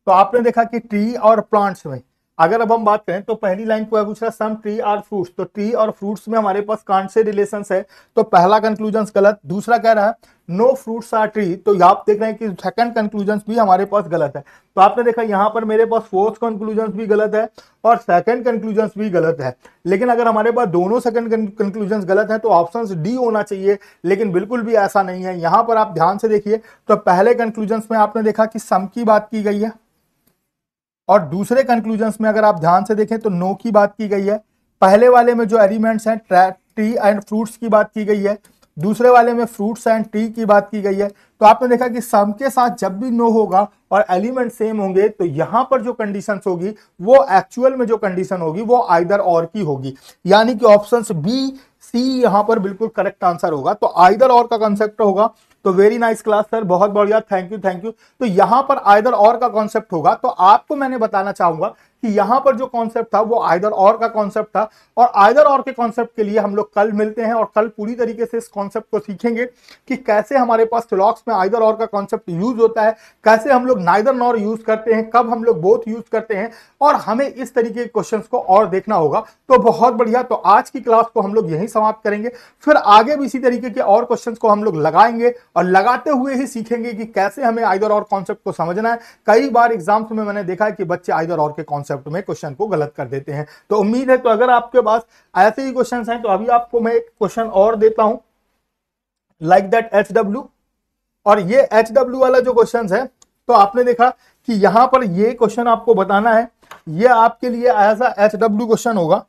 तो आपने देखा कि ट्री और प्लांट्स में अगर अब हम बात करें तो पहली लाइन को पूछ रहा सम ट्री आर फ्रूट्स तो ट्री और फ्रूट्स में हमारे पास कांट से रिलेशन है तो पहला कंक्लूजन गलत दूसरा कह रहा है नो फ्रूट्स आर ट्री तो आप देख रहे हैं कि सेकंड कंक्लूजन भी हमारे पास गलत है तो आपने देखा यहाँ पर मेरे पास फोर्थ कंक्लूजन भी गलत है और सेकंड कंक्लूजन भी गलत है लेकिन अगर हमारे पास दोनों सेकंड कंक्लूजन गलत है तो ऑप्शन डी होना चाहिए लेकिन बिल्कुल भी ऐसा नहीं है यहाँ पर आप ध्यान से देखिए तो पहले कंक्लूजन में आपने देखा कि सम की बात की गई है और दूसरे कंक्लूजन में अगर आप ध्यान से देखें तो नो की बात की गई है पहले वाले में जो एलिमेंट्स हैं ट्री एंड फ्रूट्स की बात की गई है दूसरे वाले में फ्रूट्स एंड ट्री की बात की गई है तो आपने देखा कि सम के साथ जब भी नो होगा और एलिमेंट सेम होंगे तो यहां पर जो कंडीशन होगी वो एक्चुअल में जो कंडीशन होगी वो आइदर और की होगी यानी कि ऑप्शन बी सी यहां पर बिल्कुल करेक्ट आंसर होगा तो आइदर और का कंसेप्ट होगा तो वेरी नाइस क्लास सर बहुत बढ़िया थैंक यू थैंक यू तो यहां पर आयदर और का कॉन्सेप्ट होगा तो आपको मैंने बताना चाहूंगा कि यहां पर जो कॉन्सेप्ट था वो आयदर और का कॉन्सेप्ट था और आयदर और के कॉन्सेप्ट के लिए हम लोग कल मिलते हैं और कल पूरी तरीके से इस कॉन्सेप्ट को सीखेंगे कि कैसे हमारे पास स्टॉक्स में आयदर और का कॉन्सेप्ट यूज होता है कैसे हम लोग नाइदर नॉर यूज करते हैं कब हम लोग बोथ यूज करते हैं और हमें इस तरीके के क्वेश्चन को और देखना होगा तो बहुत बढ़िया तो आज की क्लास को हम लोग यही समाप्त करेंगे फिर आगे भी इसी तरीके के और क्वेश्चन को हम लोग लगाएंगे और लगाते हुए ही सीखेंगे कि कैसे हमें आयदर और कॉन्सेप्ट को समझना है कई बार एग्जाम्स में मैंने देखा है कि बच्चे आयदर और के कॉन्सेप्ट कॉन्सेप्ट में क्वेश्चन को गलत कर देते हैं तो उम्मीद है तो अगर आपके पास ऐसे ही क्वेश्चन हैं तो अभी आपको मैं एक क्वेश्चन और देता हूं लाइक दैट एच डब्ल्यू और ये एच डब्ल्यू वाला जो क्वेश्चन है तो आपने देखा कि यहां पर ये क्वेश्चन आपको बताना है ये आपके लिए ऐसा एच डब्ल्यू क्वेश्चन होगा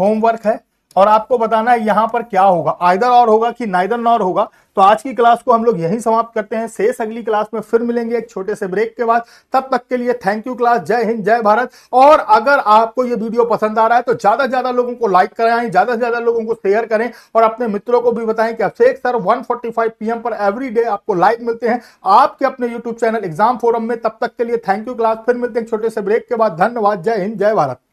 होमवर्क है और आपको बताना है यहां पर क्या होगा आइदर और होगा कि नाइदर नॉर होगा तो आज की क्लास को हम लोग यही समाप्त करते हैं शेष अगली क्लास में फिर मिलेंगे एक छोटे से ब्रेक के बाद तब तक के लिए थैंक यू क्लास जय हिंद जय भारत और अगर आपको ये वीडियो पसंद आ रहा है तो ज्यादा से ज्यादा लोगों को लाइक कराएं ज्यादा से ज्यादा लोगों को शेयर करें और अपने मित्रों को भी बताएं कि अभिषेक सर वन पीएम पर एवरी डे आपको लाइक मिलते हैं आपके अपने यूट्यूब चैनल एग्जाम फोरम में तब तक के लिए थैंक यू क्लास फिर मिलते हैं छोटे से ब्रेक के बाद धन्यवाद जय हिंद जय भारत